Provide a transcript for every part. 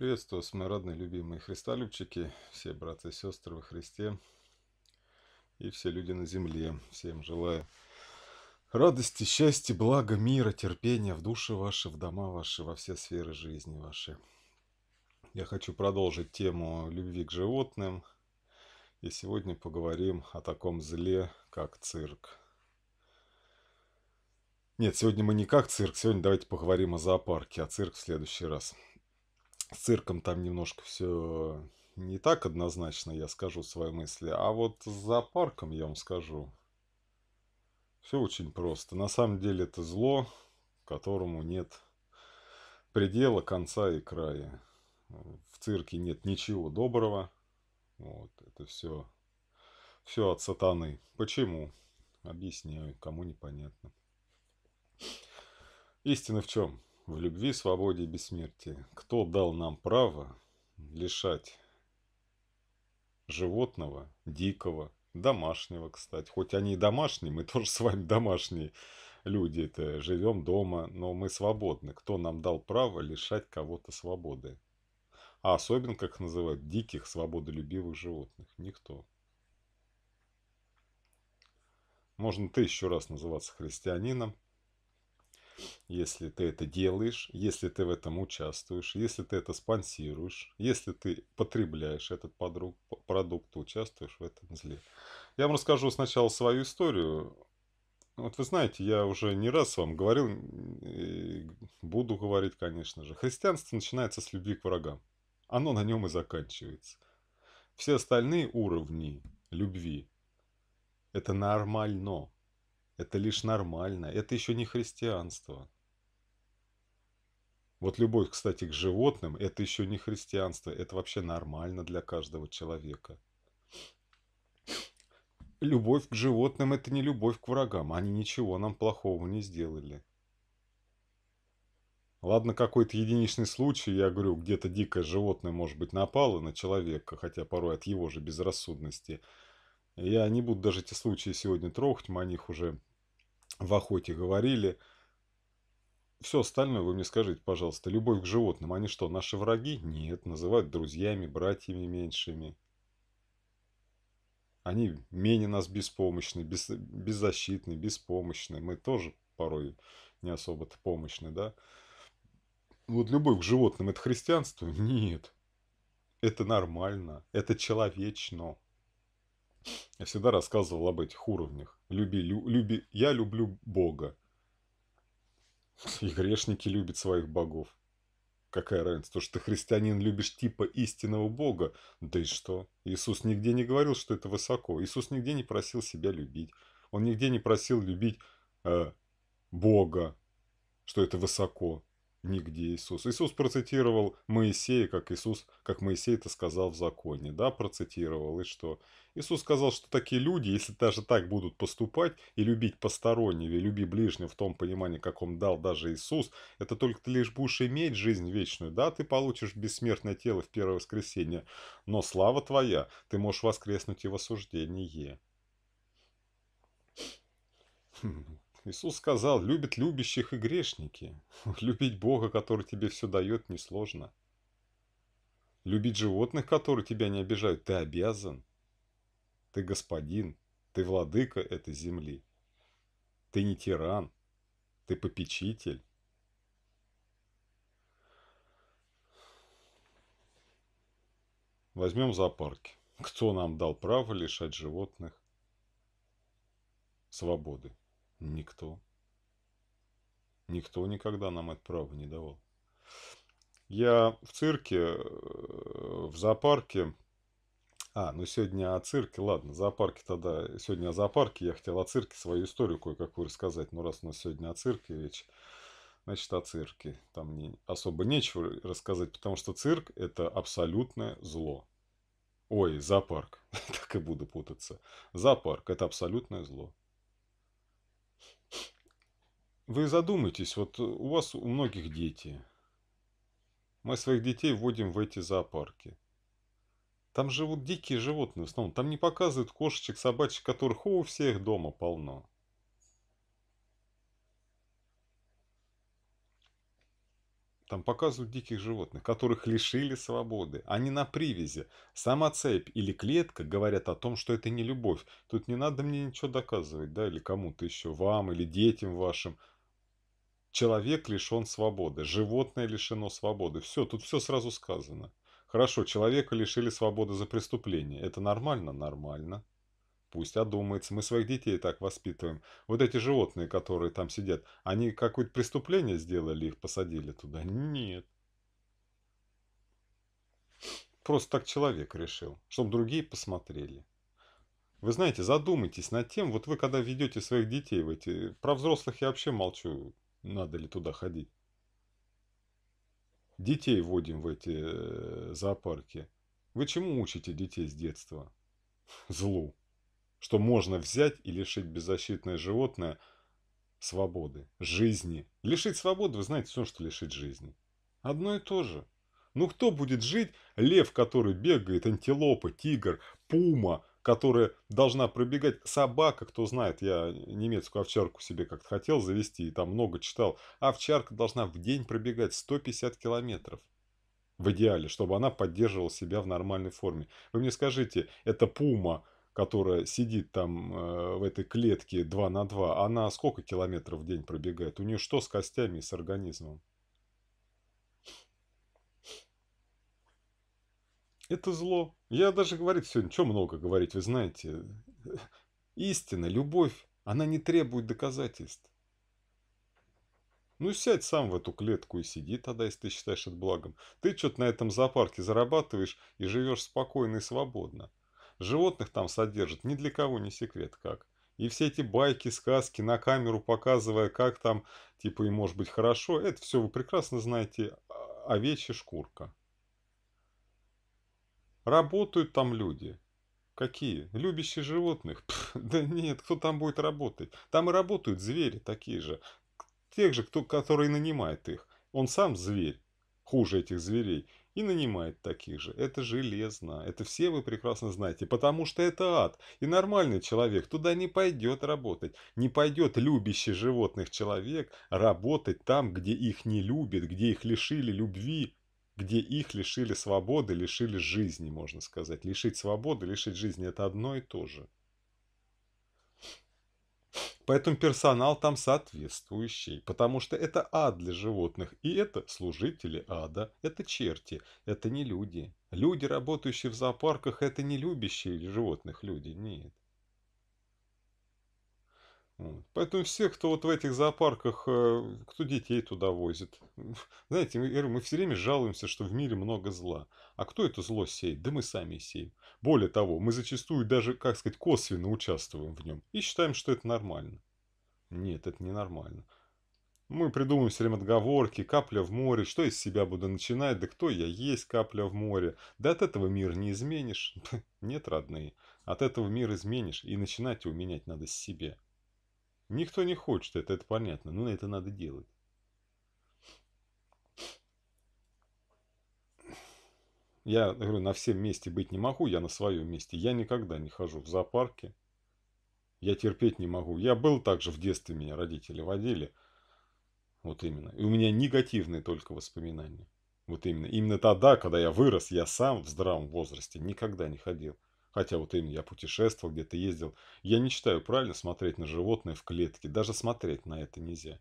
Приветствую вас, мои родные, любимые христолюбчики, все братья и сестры во Христе и все люди на земле. Всем желаю радости, счастья, блага, мира, терпения в душе ваши, в дома ваши, во все сферы жизни ваши. Я хочу продолжить тему любви к животным. И сегодня поговорим о таком зле, как цирк. Нет, сегодня мы не как цирк, сегодня давайте поговорим о зоопарке, а цирк в следующий раз с цирком там немножко все не так однозначно, я скажу свои мысли. А вот с зоопарком я вам скажу. Все очень просто. На самом деле это зло, которому нет предела, конца и края. В цирке нет ничего доброго. Вот, это все, все от сатаны. Почему? Объясняю, кому непонятно. Истина в чем? в любви, свободе и бессмертии. Кто дал нам право лишать животного, дикого, домашнего, кстати. Хоть они и домашние, мы тоже с вами домашние люди, это живем дома, но мы свободны. Кто нам дал право лишать кого-то свободы? А особенно, как их называют, диких, свободолюбивых животных. Никто. Можно тысячу раз называться христианином, если ты это делаешь, если ты в этом участвуешь, если ты это спонсируешь, если ты потребляешь этот подруг, продукт, участвуешь в этом зле. Я вам расскажу сначала свою историю. Вот вы знаете, я уже не раз вам говорил, и буду говорить, конечно же. Христианство начинается с любви к врагам. Оно на нем и заканчивается. Все остальные уровни любви – это нормально. Это лишь нормально. Это еще не христианство. Вот любовь, кстати, к животным, это еще не христианство. Это вообще нормально для каждого человека. Любовь к животным – это не любовь к врагам. Они ничего нам плохого не сделали. Ладно, какой-то единичный случай, я говорю, где-то дикое животное, может быть, напало на человека, хотя порой от его же безрассудности. Я не буду даже эти случаи сегодня трогать, мы о них уже в охоте говорили. Все остальное вы мне скажите, пожалуйста. Любовь к животным, они что, наши враги? Нет, называют друзьями, братьями меньшими. Они менее нас беспомощны, без, беззащитны, беспомощны. Мы тоже порой не особо-то помощны, да? Вот любовь к животным – это христианство? Нет. Это нормально, это человечно. Я всегда рассказывал об этих уровнях. Люби, лю, люби, я люблю Бога. И грешники любят своих богов. Какая разница? То, что ты христианин любишь типа истинного Бога. Да и что? Иисус нигде не говорил, что это высоко. Иисус нигде не просил себя любить. Он нигде не просил любить э, Бога, что это высоко нигде Иисус. Иисус процитировал Моисея, как Иисус, как Моисей это сказал в законе, да, процитировал, и что? Иисус сказал, что такие люди, если даже так будут поступать и любить постороннего, и люби ближнего в том понимании, как он дал даже Иисус, это только ты лишь будешь иметь жизнь вечную, да, ты получишь бессмертное тело в первое воскресенье, но слава твоя, ты можешь воскреснуть и в осуждении. Хм. Иисус сказал, любит любящих и грешники. Любить Бога, который тебе все дает, несложно. Любить животных, которые тебя не обижают, ты обязан. Ты господин, ты владыка этой земли. Ты не тиран, ты попечитель. Возьмем зоопарки. Кто нам дал право лишать животных свободы? Никто. Никто никогда нам это право не давал. Я в цирке, э, в зоопарке... А, ну сегодня о цирке, ладно, зоопарке тогда... Сегодня о зоопарке, я хотел о цирке свою историю кое-какую рассказать, но раз у нас сегодня о цирке речь, значит о цирке. Там не, особо нечего рассказать, потому что цирк – это абсолютное зло. Ой, зоопарк, так и буду путаться. Зоопарк – это абсолютное зло. Вы задумайтесь, вот э, у вас у многих дети. Мы своих детей вводим в эти зоопарки. Там живут дикие животные в основном. Там не показывают кошечек, собачек, которых у всех дома полно. Там показывают диких животных, которых лишили свободы. Они на привязи. Сама цепь или клетка говорят о том, что это не любовь. Тут не надо мне ничего доказывать, да, или кому-то еще, вам или детям вашим – Человек лишен свободы, животное лишено свободы. Все, тут все сразу сказано. Хорошо, человека лишили свободы за преступление. Это нормально? Нормально. Пусть одумается. Мы своих детей так воспитываем. Вот эти животные, которые там сидят, они какое-то преступление сделали, их посадили туда? Нет. Просто так человек решил, чтобы другие посмотрели. Вы знаете, задумайтесь над тем, вот вы когда ведете своих детей в эти... Про взрослых я вообще молчу, надо ли туда ходить. Детей вводим в эти э, зоопарки. Вы чему учите детей с детства? Злу. Что можно взять и лишить беззащитное животное свободы, жизни. Лишить свободы, вы знаете, все, что лишить жизни. Одно и то же. Ну кто будет жить? Лев, который бегает, антилопа, тигр, пума, которая должна пробегать собака, кто знает, я немецкую овчарку себе как-то хотел завести и там много читал, овчарка должна в день пробегать 150 километров в идеале, чтобы она поддерживала себя в нормальной форме. Вы мне скажите, это пума, которая сидит там э, в этой клетке 2 на 2, она сколько километров в день пробегает? У нее что с костями и с организмом? Это зло. Я даже говорить сегодня, что много говорить, вы знаете. Истина, любовь, она не требует доказательств. Ну, сядь сам в эту клетку и сиди тогда, если ты считаешь это благом. Ты что-то на этом зоопарке зарабатываешь и живешь спокойно и свободно. Животных там содержат ни для кого не секрет как. И все эти байки, сказки на камеру показывая, как там, типа, и может быть хорошо, это все вы прекрасно знаете, а, а овечья шкурка. Работают там люди. Какие? Любящие животных? Пф, да нет, кто там будет работать? Там и работают звери такие же. Тех же, кто, который нанимает их. Он сам зверь, хуже этих зверей, и нанимает таких же. Это железно, это все вы прекрасно знаете, потому что это ад. И нормальный человек туда не пойдет работать. Не пойдет любящий животных человек работать там, где их не любят, где их лишили любви, где их лишили свободы, лишили жизни, можно сказать. Лишить свободы, лишить жизни – это одно и то же. Поэтому персонал там соответствующий, потому что это ад для животных, и это служители ада, это черти, это не люди. Люди, работающие в зоопарках, это не любящие животных люди, нет. Поэтому все, кто вот в этих зоопарках, э, кто детей туда возит. Знаете, мы, все время жалуемся, что в мире много зла. А кто это зло сеет? Да мы сами сеем. Более того, мы зачастую даже, как сказать, косвенно участвуем в нем. И считаем, что это нормально. Нет, это не нормально. Мы придумываем все время отговорки, капля в море, что из себя буду начинать, да кто я есть капля в море. Да от этого мир не изменишь. Нет, родные, от этого мир изменишь, и начинать его менять надо с себя. Никто не хочет, это, это понятно, но это надо делать. Я говорю, на всем месте быть не могу, я на своем месте. Я никогда не хожу в зоопарке. Я терпеть не могу. Я был также в детстве, меня родители водили. Вот именно. И у меня негативные только воспоминания. Вот именно. Именно тогда, когда я вырос, я сам в здравом возрасте никогда не ходил. Хотя вот именно я путешествовал, где-то ездил. Я не считаю правильно смотреть на животное в клетке. Даже смотреть на это нельзя.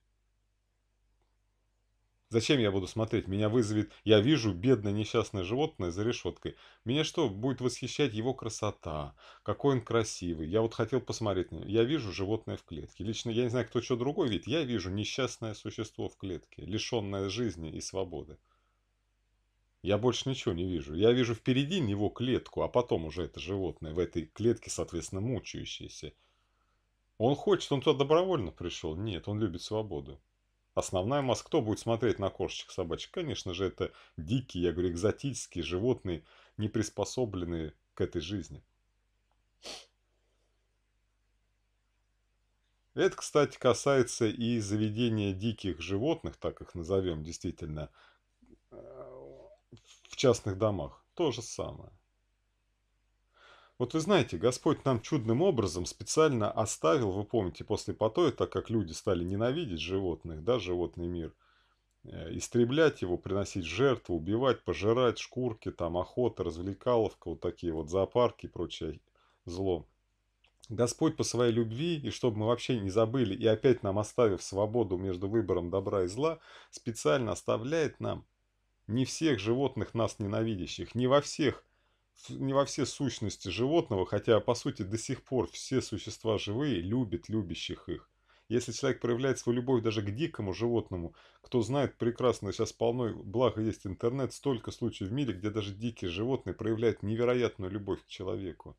Зачем я буду смотреть? Меня вызовет... Я вижу бедное несчастное животное за решеткой. Меня что, будет восхищать его красота? Какой он красивый? Я вот хотел посмотреть на него. Я вижу животное в клетке. Лично я не знаю, кто что другой видит. Я вижу несчастное существо в клетке, лишенное жизни и свободы. Я больше ничего не вижу. Я вижу впереди него клетку, а потом уже это животное в этой клетке, соответственно, мучающееся. Он хочет, он туда добровольно пришел? Нет, он любит свободу. Основная масса, кто будет смотреть на кошечек, собачек? Конечно же, это дикие, я говорю, экзотические животные, не приспособленные к этой жизни. Это, кстати, касается и заведения диких животных, так их назовем действительно, частных домах. То же самое. Вот вы знаете, Господь нам чудным образом специально оставил, вы помните, после потоя, так как люди стали ненавидеть животных, да, животный мир, э, истреблять его, приносить жертву, убивать, пожирать, шкурки, там, охота, развлекаловка, вот такие вот зоопарки и прочее зло. Господь по своей любви, и чтобы мы вообще не забыли, и опять нам оставив свободу между выбором добра и зла, специально оставляет нам не всех животных нас ненавидящих, не во всех не во все сущности животного, хотя, по сути, до сих пор все существа живые любят любящих их. Если человек проявляет свою любовь даже к дикому животному, кто знает прекрасно, сейчас полно, благо есть интернет, столько случаев в мире, где даже дикие животные проявляют невероятную любовь к человеку.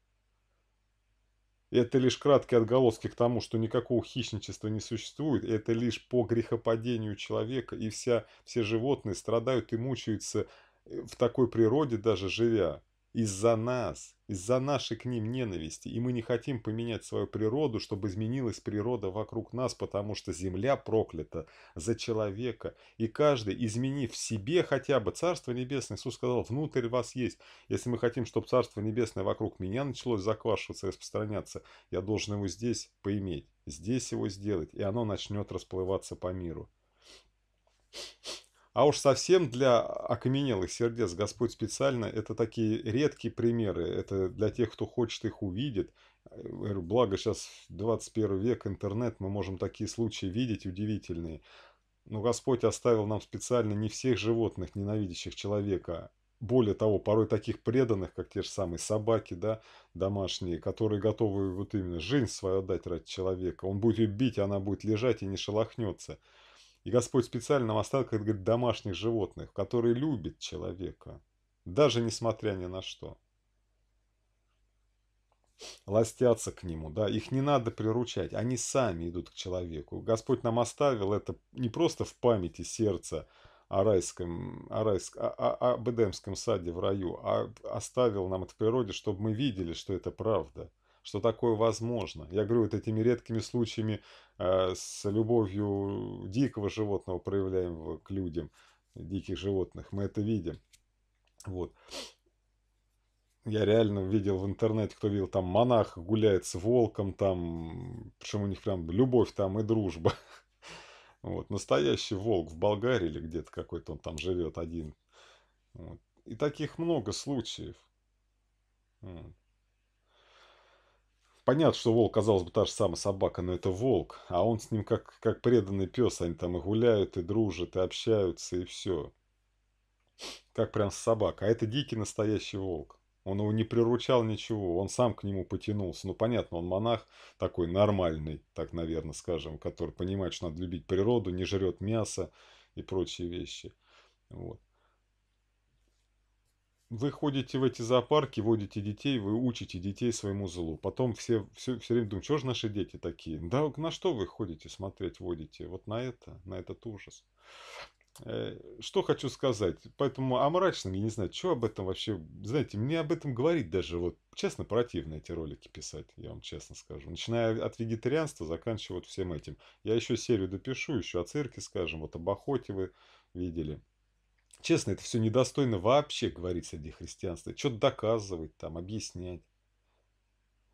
Это лишь краткие отголоски к тому, что никакого хищничества не существует. Это лишь по грехопадению человека. И вся, все животные страдают и мучаются э, в такой природе, даже живя. Из-за нас, из-за нашей к ним ненависти, и мы не хотим поменять свою природу, чтобы изменилась природа вокруг нас, потому что земля проклята за человека. И каждый, изменив в себе хотя бы Царство Небесное, Иисус сказал, внутрь вас есть. Если мы хотим, чтобы Царство Небесное вокруг меня началось заквашиваться и распространяться, я должен его здесь поиметь, здесь его сделать, и оно начнет расплываться по миру. А уж совсем для окаменелых сердец Господь специально, это такие редкие примеры, это для тех, кто хочет их увидит. Э, благо сейчас 21 век, интернет, мы можем такие случаи видеть удивительные. Но Господь оставил нам специально не всех животных, ненавидящих человека, более того, порой таких преданных, как те же самые собаки, да, домашние, которые готовы вот именно жизнь свою отдать ради человека. Он будет ее бить, она будет лежать и не шелохнется. И Господь специально нам оставил, как говорит, домашних животных, которые любят человека, даже несмотря ни на что. Ластятся к нему, да, их не надо приручать, они сами идут к человеку. Господь нам оставил это не просто в памяти сердца о райском, о, райск, о, о, об Эдемском саде в раю, а оставил нам это в природе, чтобы мы видели, что это правда – что такое возможно. Я говорю, вот этими редкими случаями э, с любовью дикого животного проявляем к людям, диких животных, мы это видим. Вот. Я реально видел в интернете, кто видел, там монах гуляет с волком, там, причем у них прям любовь там и дружба. Вот, настоящий волк в Болгарии или где-то какой-то он там живет один. Вот. И таких много случаев. Вот. Понятно, что волк, казалось бы, та же самая собака, но это волк. А он с ним как, как преданный пес. Они там и гуляют, и дружат, и общаются, и все. Как прям с собакой. А это дикий настоящий волк. Он его не приручал ничего, он сам к нему потянулся. Ну, понятно, он монах такой нормальный, так, наверное, скажем, который понимает, что надо любить природу, не жрет мясо и прочие вещи. Вот вы ходите в эти зоопарки, водите детей, вы учите детей своему злу. Потом все все, все время думают, что же наши дети такие? Да на что вы ходите смотреть, водите? Вот на это, на этот ужас. Э, что хочу сказать, поэтому о мрачном я не знаю, что об этом вообще, знаете, мне об этом говорить даже, вот, честно, противно эти ролики писать, я вам честно скажу. Начиная от вегетарианства, заканчивая вот всем этим. Я еще серию допишу, еще о цирке, скажем, вот об охоте вы видели. Честно, это все недостойно вообще говорить среди христианства. Что-то доказывать там, объяснять.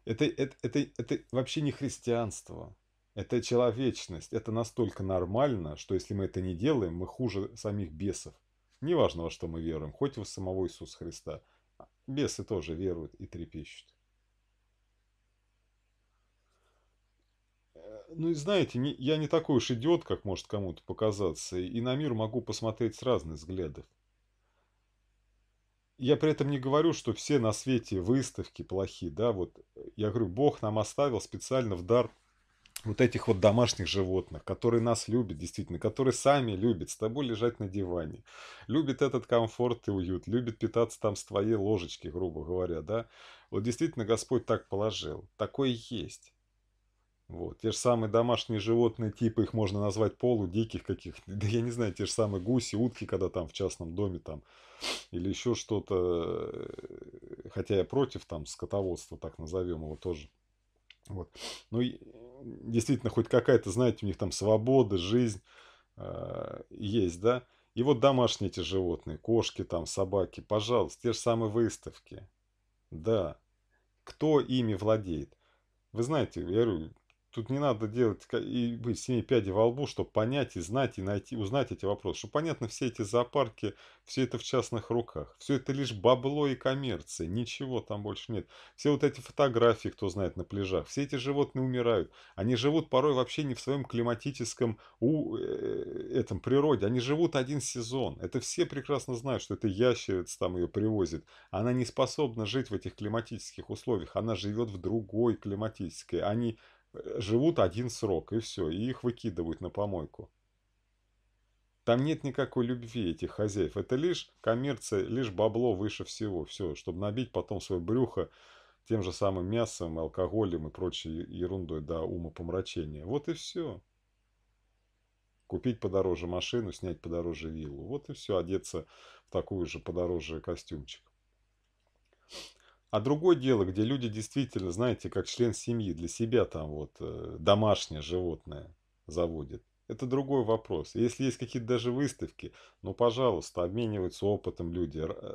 Это, это, это, это вообще не христианство. Это человечность. Это настолько нормально, что если мы это не делаем, мы хуже самих бесов. Неважно, во что мы веруем, хоть в самого Иисуса Христа. Бесы тоже веруют и трепещут. ну и знаете, не, я не такой уж идиот, как может кому-то показаться, и на мир могу посмотреть с разных взглядов. Я при этом не говорю, что все на свете выставки плохи, да, вот, я говорю, Бог нам оставил специально в дар вот этих вот домашних животных, которые нас любят, действительно, которые сами любят с тобой лежать на диване, любят этот комфорт и уют, любят питаться там с твоей ложечки, грубо говоря, да. Вот действительно Господь так положил, такое есть. Вот. Те же самые домашние животные, типа их можно назвать полудиких каких да я не знаю, те же самые гуси, утки, когда там в частном доме там, или еще что-то, э, хотя я против там скотоводства, так назовем его тоже. Вот. Ну, и действительно, хоть какая-то, знаете, у них там свобода, жизнь э, есть, да. И вот домашние эти животные, кошки там, собаки, пожалуйста, те же самые выставки. Да. Кто ими владеет? Вы знаете, я говорю, Тут не надо делать и быть семи пядей во лбу, чтобы понять и знать, и найти, узнать эти вопросы. Что понятно, все эти зоопарки, все это в частных руках. Все это лишь бабло и коммерция. Ничего там больше нет. Все вот эти фотографии, кто знает, на пляжах. Все эти животные умирают. Они живут порой вообще не в своем климатическом у, э, этом природе. Они живут один сезон. Это все прекрасно знают, что это ящерица там ее привозит. Она не способна жить в этих климатических условиях. Она живет в другой климатической. Они живут один срок, и все, и их выкидывают на помойку. Там нет никакой любви этих хозяев. Это лишь коммерция, лишь бабло выше всего. Все, чтобы набить потом свое брюхо тем же самым мясом, алкоголем и прочей ерундой до ума помрачения. Вот и все. Купить подороже машину, снять подороже виллу. Вот и все, одеться в такую же подороже костюмчик. А другое дело, где люди действительно, знаете, как член семьи, для себя там вот э, домашнее животное заводит. Это другой вопрос. Если есть какие-то даже выставки, ну, пожалуйста, обмениваются опытом люди, э,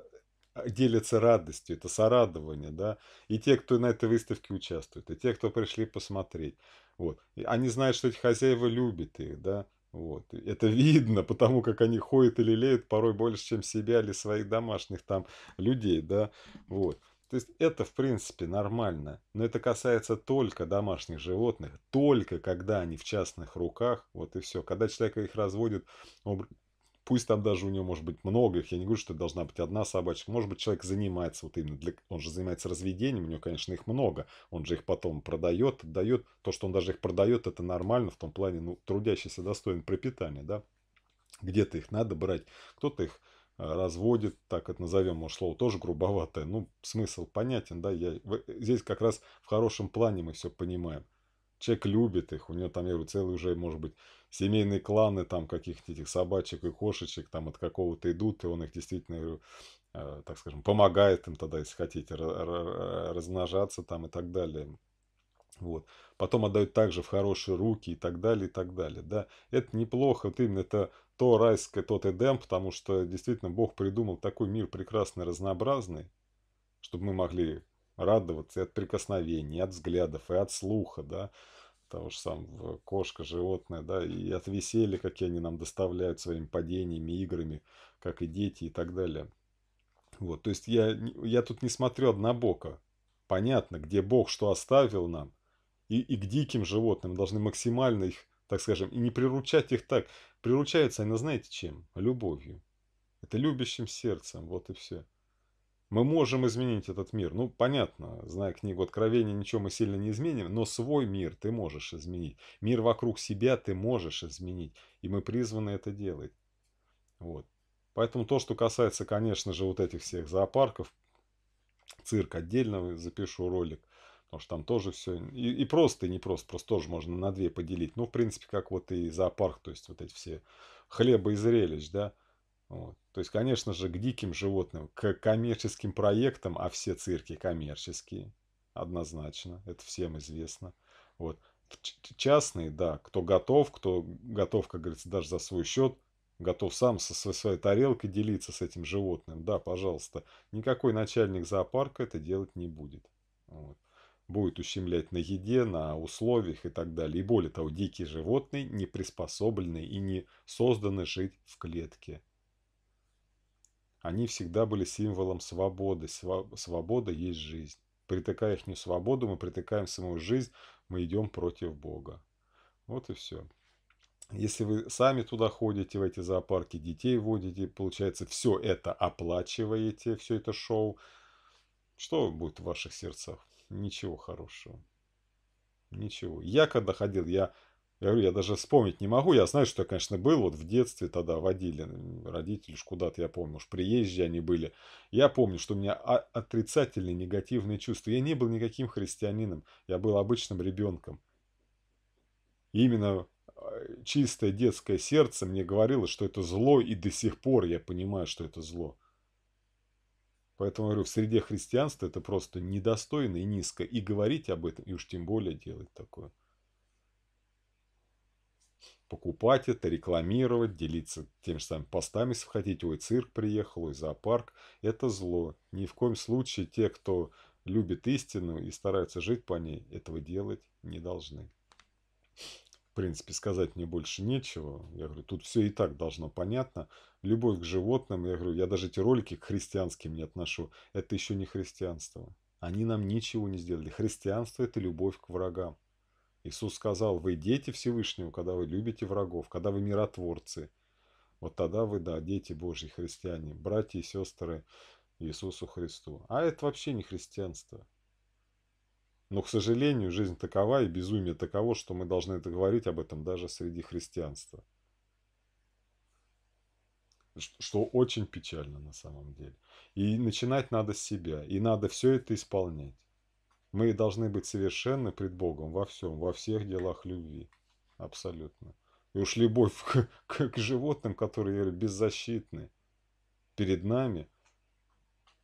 а, делятся радостью, это сорадование, да, и те, кто на этой выставке участвует, и те, кто пришли посмотреть, вот, и они знают, что эти хозяева любят их, да, вот, это видно, потому как они ходят или леют порой больше, чем себя или своих домашних там людей, да, вот, то есть это, в принципе, нормально. Но это касается только домашних животных, только когда они в частных руках. Вот и все. Когда человек их разводит, он, пусть там даже у него может быть много их, я не говорю, что должна быть одна собачка. Может быть, человек занимается вот именно, для, он же занимается разведением, у него, конечно, их много. Он же их потом продает, дает. То, что он даже их продает, это нормально в том плане, ну, трудящийся достоин пропитания, да где-то их надо брать, кто-то их Э, разводит, так это назовем, может, слово тоже грубоватое, ну, смысл понятен, да, я, э, здесь как раз в хорошем плане мы все понимаем. Человек любит их, у него там, я говорю, целые уже, может быть, семейные кланы там каких-то этих собачек и кошечек там от какого-то идут, и он их действительно, я говорю, э, так скажем, помогает им тогда, если хотите, размножаться там и так далее. Вот. Потом отдают также в хорошие руки и так далее, и так далее. Да? Это неплохо, вот именно это то райское, тот Эдем, потому что действительно Бог придумал такой мир прекрасный, разнообразный, чтобы мы могли радоваться и от прикосновений, и от взглядов, и от слуха, да, того же самого кошка, животное, да, и от веселья, какие они нам доставляют своими падениями, играми, как и дети и так далее. Вот, то есть я, я тут не смотрю однобоко. Понятно, где Бог что оставил нам – и, и к диким животным, должны максимально их, так скажем, и не приручать их так. приручается, они, знаете, чем? Любовью. Это любящим сердцем, вот и все. Мы можем изменить этот мир. Ну, понятно, зная книгу Откровения, ничего мы сильно не изменим, но свой мир ты можешь изменить. Мир вокруг себя ты можешь изменить. И мы призваны это делать. Вот. Поэтому то, что касается, конечно же, вот этих всех зоопарков, цирк отдельно запишу ролик. Потому что там тоже все и, и просто, и не просто. Просто тоже можно на две поделить. Ну, в принципе, как вот и зоопарк, то есть вот эти все хлеба и зрелищ, да. Вот. То есть, конечно же, к диким животным, к коммерческим проектам, а все цирки коммерческие, однозначно, это всем известно. Вот. Частные, да, кто готов, кто готов, как говорится, даже за свой счет, готов сам со своей тарелкой делиться с этим животным, да, пожалуйста. Никакой начальник зоопарка это делать не будет. Вот будет ущемлять на еде, на условиях и так далее. И более того, дикие животные не приспособлены и не созданы жить в клетке. Они всегда были символом свободы. Свобода есть жизнь. Притыкая их свободу, мы притыкаем саму жизнь, мы идем против Бога. Вот и все. Если вы сами туда ходите, в эти зоопарки, детей водите, получается, все это оплачиваете, все это шоу, что будет в ваших сердцах? ничего хорошего. Ничего. Я когда ходил, я, я говорю, я даже вспомнить не могу. Я знаю, что я, конечно, был. Вот в детстве тогда водили родители уж куда-то, я помню, уж приезжие они были. Я помню, что у меня отрицательные, негативные чувства. Я не был никаким христианином. Я был обычным ребенком. И именно э, чистое детское сердце мне говорило, что это зло, и до сих пор я понимаю, что это зло. Поэтому, говорю, в среде христианства это просто недостойно и низко. И говорить об этом, и уж тем более делать такое. Покупать это, рекламировать, делиться тем же самым постами, если хотите. Ой, цирк приехал, ой, зоопарк. Это зло. Ни в коем случае те, кто любит истину и стараются жить по ней, этого делать не должны в принципе, сказать мне больше нечего. Я говорю, тут все и так должно понятно. Любовь к животным, я говорю, я даже эти ролики к христианским не отношу. Это еще не христианство. Они нам ничего не сделали. Христианство – это любовь к врагам. Иисус сказал, вы дети Всевышнего, когда вы любите врагов, когда вы миротворцы. Вот тогда вы, да, дети Божьи, христиане, братья и сестры Иисусу Христу. А это вообще не христианство. Но, к сожалению, жизнь такова и безумие таково, что мы должны это говорить об этом даже среди христианства. Что очень печально на самом деле. И начинать надо с себя, и надо все это исполнять. Мы должны быть совершенны пред Богом во всем, во всех делах любви. Абсолютно. И уж любовь к, к, к животным, которые беззащитны перед нами,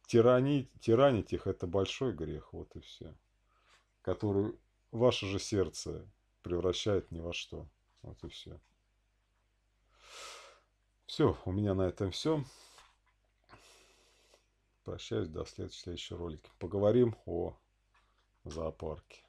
тиранить, тиранить их – это большой грех, вот и все которую ваше же сердце превращает ни во что. Вот и все. Все, у меня на этом все. Прощаюсь до следующего ролика. Поговорим о зоопарке.